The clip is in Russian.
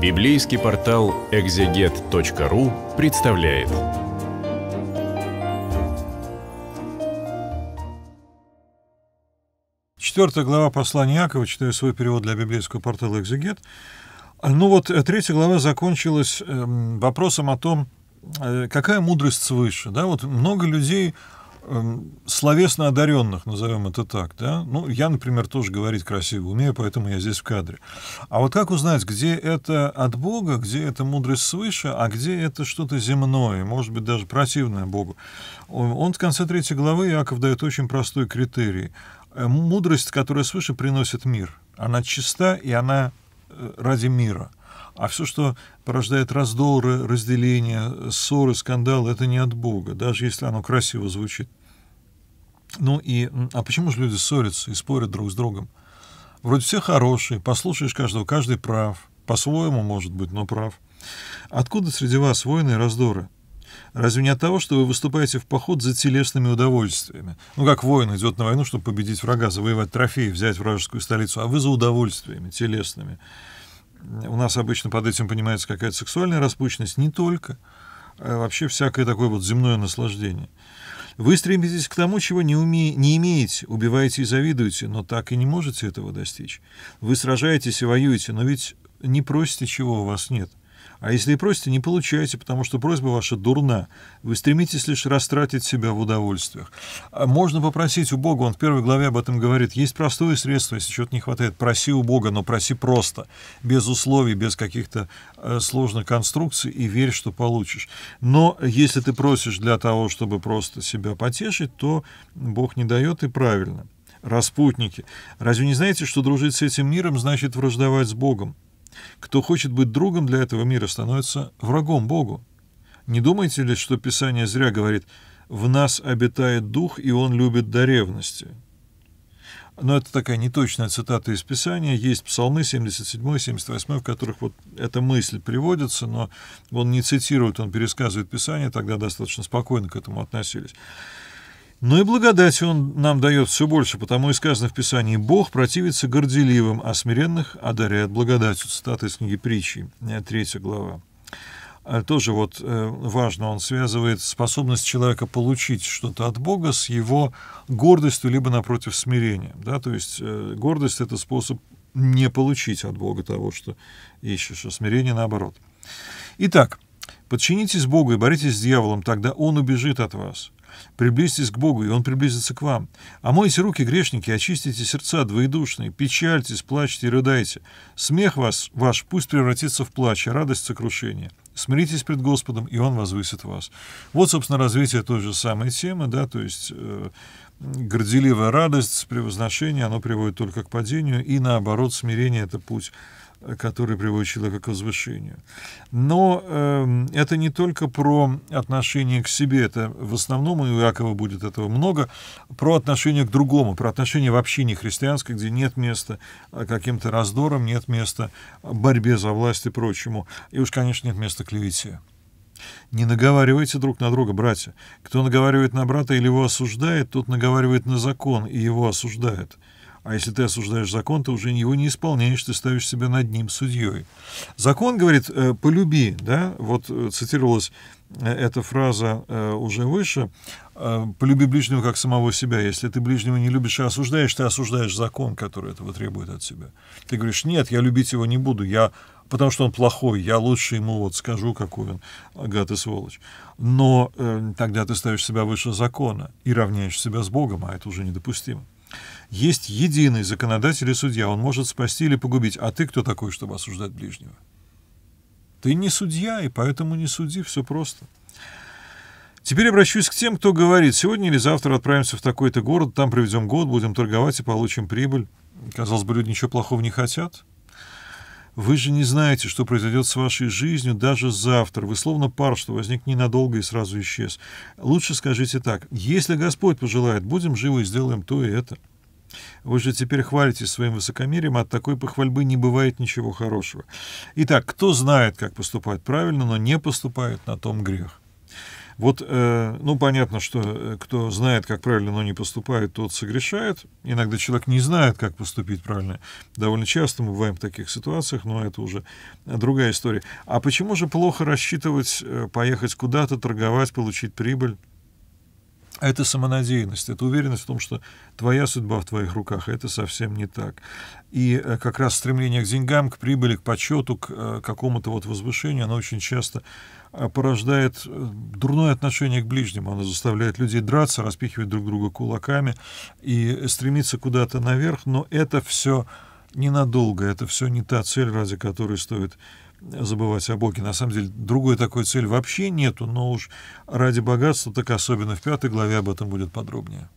Библейский портал экзегет.ру представляет. Четвертая глава послания Якова, читаю свой перевод для библейского портала «Экзегет». А, ну вот, э, третья глава закончилась эм, вопросом о том, э, какая мудрость свыше. Да? Вот много людей Эм, словесно одаренных, назовем это так, да? Ну, я, например, тоже говорить красиво умею, поэтому я здесь в кадре. А вот как узнать, где это от Бога, где это мудрость свыше, а где это что-то земное, может быть, даже противное Богу? Он в конце третьей главы Иаков дает очень простой критерий. Э, мудрость, которая свыше приносит мир, она чиста и она э, ради мира – а все, что порождает раздоры, разделения, ссоры, скандалы, это не от Бога, даже если оно красиво звучит. Ну и, а почему же люди ссорятся и спорят друг с другом? Вроде все хорошие, послушаешь каждого, каждый прав, по-своему, может быть, но прав. Откуда среди вас войны и раздоры? Разве не от того, что вы выступаете в поход за телесными удовольствиями? Ну, как воин идет на войну, чтобы победить врага, завоевать трофеи, взять вражескую столицу, а вы за удовольствиями телесными нас обычно под этим понимается какая-то сексуальная распущенность, не только, а вообще всякое такое вот земное наслаждение. Вы стремитесь к тому, чего не, уме... не имеете, убиваете и завидуете, но так и не можете этого достичь. Вы сражаетесь и воюете, но ведь не просите, чего у вас нет. А если и просите, не получаете, потому что просьба ваша дурна. Вы стремитесь лишь растратить себя в удовольствиях. А можно попросить у Бога, он в первой главе об этом говорит, есть простое средство, если чего-то не хватает, проси у Бога, но проси просто, без условий, без каких-то э, сложных конструкций, и верь, что получишь. Но если ты просишь для того, чтобы просто себя потешить, то Бог не дает и правильно. Распутники. Разве не знаете, что дружить с этим миром значит враждовать с Богом? Кто хочет быть другом для этого мира, становится врагом Богу. Не думаете ли, что Писание зря говорит «в нас обитает Дух, и Он любит до ревности»? Но это такая неточная цитата из Писания. Есть псалмы 77 78, в которых вот эта мысль приводится, но он не цитирует, он пересказывает Писание, тогда достаточно спокойно к этому относились. Но и благодать он нам дает все больше, потому и сказано в Писании «Бог противится горделивым, а смиренных одаряет благодатью». Цитата из книги притчи, э, третья глава. А тоже вот э, важно, он связывает способность человека получить что-то от Бога с его гордостью, либо, напротив, смирения, Да? То есть э, гордость — это способ не получить от Бога того, что ищешь, а смирение наоборот. Итак, подчинитесь Богу и боритесь с дьяволом, тогда он убежит от вас. Приблизьтесь к Богу, и Он приблизится к вам. Омойте руки, грешники, очистите сердца двоедушные, печальтесь, плачьте и рыдайте. Смех вас, ваш пусть превратится в плач, а радость — сокрушение. Смиритесь пред Господом, и Он возвысит вас. Вот, собственно, развитие той же самой темы, да, то есть э, горделивая радость, превозношение, оно приводит только к падению, и наоборот, смирение — это путь который приводит человека к возвышению. Но э, это не только про отношение к себе, это в основном, и у Иакова будет этого много, про отношение к другому, про отношение вообще не христианское, где нет места э, каким-то раздорам, нет места борьбе за власть и прочему. И уж, конечно, нет места клевете. Не наговаривайте друг на друга, братья. Кто наговаривает на брата или его осуждает, тот наговаривает на закон и его осуждает. А если ты осуждаешь закон, ты уже его не исполняешь, ты ставишь себя над ним судьей. Закон говорит э, «полюби», да, вот э, цитировалась э, эта фраза уже выше, «полюби ближнего как самого себя». Если ты ближнего не любишь и а осуждаешь, ты осуждаешь закон, который этого требует от себя. Ты говоришь «нет, я любить его не буду, я потому что он плохой, я лучше ему вот скажу, какой он, гад и сволочь. Но э, тогда ты ставишь себя выше закона и равняешь себя с Богом, а это уже недопустимо. Есть единый законодатель и судья. Он может спасти или погубить. А ты кто такой, чтобы осуждать ближнего? Ты не судья, и поэтому не суди. Все просто. Теперь обращусь к тем, кто говорит, сегодня или завтра отправимся в такой-то город, там проведем год, будем торговать и получим прибыль. Казалось бы, люди ничего плохого не хотят. Вы же не знаете, что произойдет с вашей жизнью даже завтра. Вы словно пар, что возник ненадолго и сразу исчез. Лучше скажите так. Если Господь пожелает, будем живы и сделаем то и это. — вы же теперь хвалитесь своим высокомерием, а от такой похвальбы не бывает ничего хорошего. Итак, кто знает, как поступать правильно, но не поступает, на том грех. Вот, э, ну, понятно, что э, кто знает, как правильно, но не поступает, тот согрешает. Иногда человек не знает, как поступить правильно. Довольно часто мы бываем в таких ситуациях, но это уже другая история. А почему же плохо рассчитывать, э, поехать куда-то, торговать, получить прибыль? А это самонадеянность, это уверенность в том, что твоя судьба в твоих руках, а это совсем не так. И э, как раз стремление к деньгам, к прибыли, к почету, к э, какому-то вот возвышению, оно очень часто э, порождает дурное отношение к ближнему. Оно заставляет людей драться, распихивать друг друга кулаками и стремиться куда-то наверх, но это все ненадолго, это все не та цель, ради которой стоит забывать о Боге. На самом деле, другой такой цели вообще нету, но уж ради богатства, так особенно в пятой главе об этом будет подробнее.